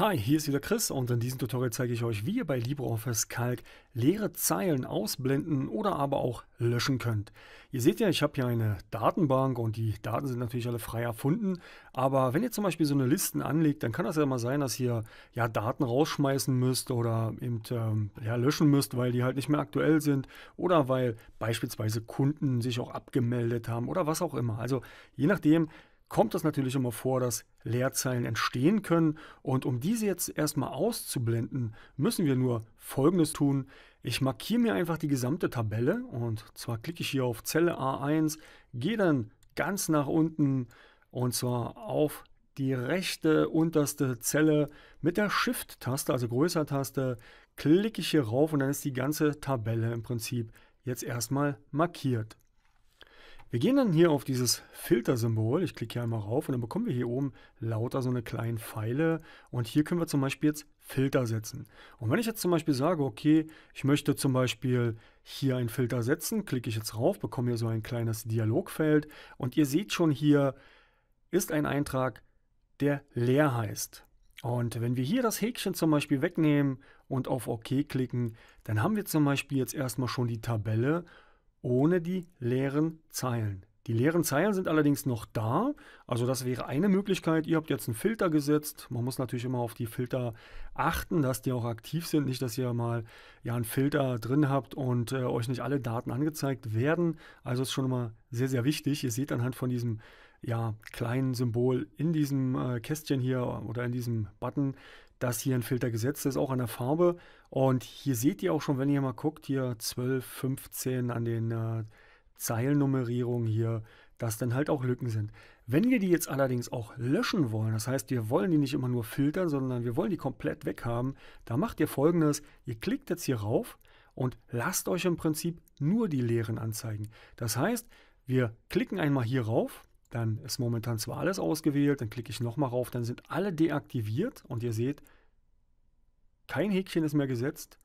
Hi, hier ist wieder Chris und in diesem Tutorial zeige ich euch, wie ihr bei LibreOffice Calc leere Zeilen ausblenden oder aber auch löschen könnt. Ihr seht ja, ich habe hier eine Datenbank und die Daten sind natürlich alle frei erfunden, aber wenn ihr zum Beispiel so eine Listen anlegt, dann kann das ja mal sein, dass ihr ja Daten rausschmeißen müsst oder eben ähm, ja, löschen müsst, weil die halt nicht mehr aktuell sind oder weil beispielsweise Kunden sich auch abgemeldet haben oder was auch immer. Also je nachdem kommt das natürlich immer vor, dass Leerzeilen entstehen können. Und um diese jetzt erstmal auszublenden, müssen wir nur Folgendes tun. Ich markiere mir einfach die gesamte Tabelle und zwar klicke ich hier auf Zelle A1, gehe dann ganz nach unten und zwar auf die rechte unterste Zelle mit der Shift-Taste, also größer Taste, klicke ich hier rauf und dann ist die ganze Tabelle im Prinzip jetzt erstmal markiert. Wir gehen dann hier auf dieses Filter-Symbol. Ich klicke hier einmal rauf und dann bekommen wir hier oben lauter so eine kleine Pfeile. Und hier können wir zum Beispiel jetzt Filter setzen. Und wenn ich jetzt zum Beispiel sage, okay, ich möchte zum Beispiel hier einen Filter setzen, klicke ich jetzt rauf, bekomme hier so ein kleines Dialogfeld. Und ihr seht schon hier ist ein Eintrag, der leer heißt. Und wenn wir hier das Häkchen zum Beispiel wegnehmen und auf OK klicken, dann haben wir zum Beispiel jetzt erstmal schon die Tabelle ohne die leeren Zeilen. Die leeren Zeilen sind allerdings noch da. Also das wäre eine Möglichkeit. Ihr habt jetzt einen Filter gesetzt. Man muss natürlich immer auf die Filter achten, dass die auch aktiv sind. Nicht, dass ihr mal ja, einen Filter drin habt und äh, euch nicht alle Daten angezeigt werden. Also ist schon immer sehr, sehr wichtig. Ihr seht anhand von diesem ja, kleinen Symbol in diesem äh, Kästchen hier oder in diesem Button, dass hier ein Filter gesetzt ist, auch an der Farbe. Und hier seht ihr auch schon, wenn ihr mal guckt, hier 12, 15 an den äh, Zeilennummerierung hier, dass dann halt auch Lücken sind. Wenn wir die jetzt allerdings auch löschen wollen, das heißt, wir wollen die nicht immer nur filtern, sondern wir wollen die komplett weghaben, da macht ihr folgendes, ihr klickt jetzt hier rauf und lasst euch im Prinzip nur die leeren anzeigen. Das heißt, wir klicken einmal hier rauf, dann ist momentan zwar alles ausgewählt, dann klicke ich nochmal rauf, dann sind alle deaktiviert und ihr seht, kein Häkchen ist mehr gesetzt.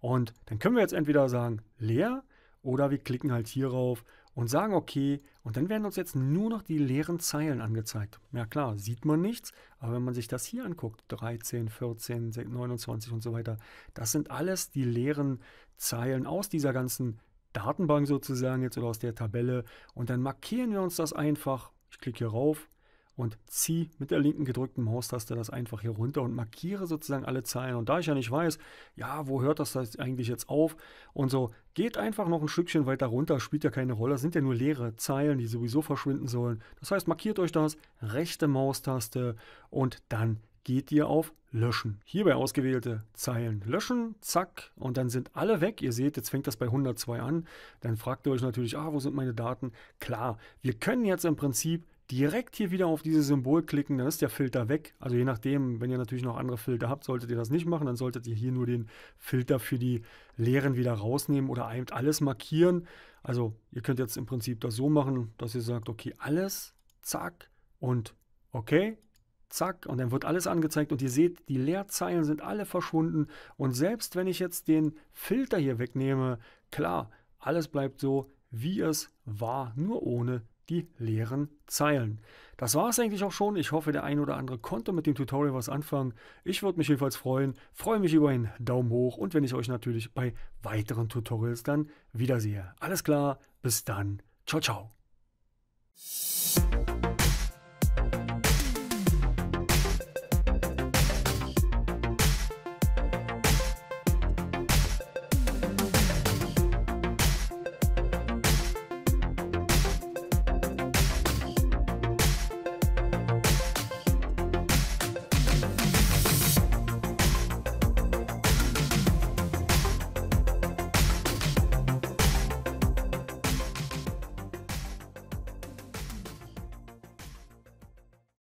Und dann können wir jetzt entweder sagen leer oder wir klicken halt hier hierauf und sagen okay und dann werden uns jetzt nur noch die leeren Zeilen angezeigt. Ja klar, sieht man nichts, aber wenn man sich das hier anguckt, 13, 14, 29 und so weiter, das sind alles die leeren Zeilen aus dieser ganzen Datenbank sozusagen jetzt oder aus der Tabelle und dann markieren wir uns das einfach. Ich klicke hier rauf und ziehe mit der linken gedrückten Maustaste das einfach hier runter und markiere sozusagen alle Zeilen. Und da ich ja nicht weiß, ja, wo hört das eigentlich jetzt auf und so, geht einfach noch ein Stückchen weiter runter, spielt ja keine Rolle, sind ja nur leere Zeilen, die sowieso verschwinden sollen. Das heißt, markiert euch das, rechte Maustaste und dann geht ihr auf Löschen. Hierbei ausgewählte Zeilen löschen, zack, und dann sind alle weg. Ihr seht, jetzt fängt das bei 102 an. Dann fragt ihr euch natürlich, ah, wo sind meine Daten? Klar, wir können jetzt im Prinzip direkt hier wieder auf dieses Symbol klicken, dann ist der Filter weg. Also je nachdem, wenn ihr natürlich noch andere Filter habt, solltet ihr das nicht machen. Dann solltet ihr hier nur den Filter für die leeren wieder rausnehmen oder alles markieren. Also ihr könnt jetzt im Prinzip das so machen, dass ihr sagt, okay, alles, zack und okay, zack, und dann wird alles angezeigt und ihr seht, die Leerzeilen sind alle verschwunden und selbst wenn ich jetzt den Filter hier wegnehme, klar, alles bleibt so, wie es war, nur ohne die leeren Zeilen. Das war es eigentlich auch schon. Ich hoffe, der ein oder andere konnte mit dem Tutorial was anfangen. Ich würde mich jedenfalls freuen, freue mich über einen Daumen hoch und wenn ich euch natürlich bei weiteren Tutorials dann wiedersehe. Alles klar, bis dann. Ciao, ciao.